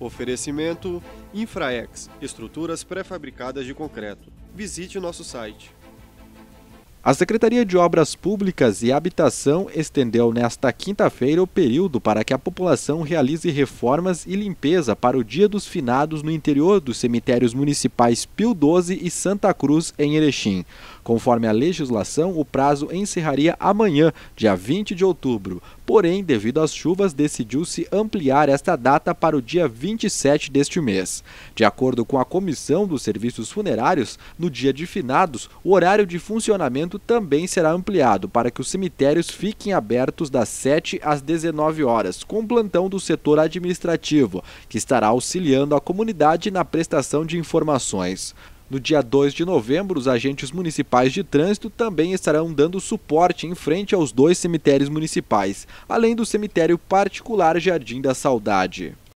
Oferecimento Infraex Estruturas pré-fabricadas de concreto. Visite o nosso site. A Secretaria de Obras Públicas e Habitação estendeu nesta quinta-feira o período para que a população realize reformas e limpeza para o Dia dos Finados no interior dos cemitérios municipais Pio XII e Santa Cruz, em Erechim. Conforme a legislação, o prazo encerraria amanhã, dia 20 de outubro porém, devido às chuvas, decidiu-se ampliar esta data para o dia 27 deste mês. De acordo com a Comissão dos Serviços Funerários, no dia de finados, o horário de funcionamento também será ampliado para que os cemitérios fiquem abertos das 7 às 19 horas, com plantão do setor administrativo, que estará auxiliando a comunidade na prestação de informações. No dia 2 de novembro, os agentes municipais de trânsito também estarão dando suporte em frente aos dois cemitérios municipais, além do cemitério particular Jardim da Saudade.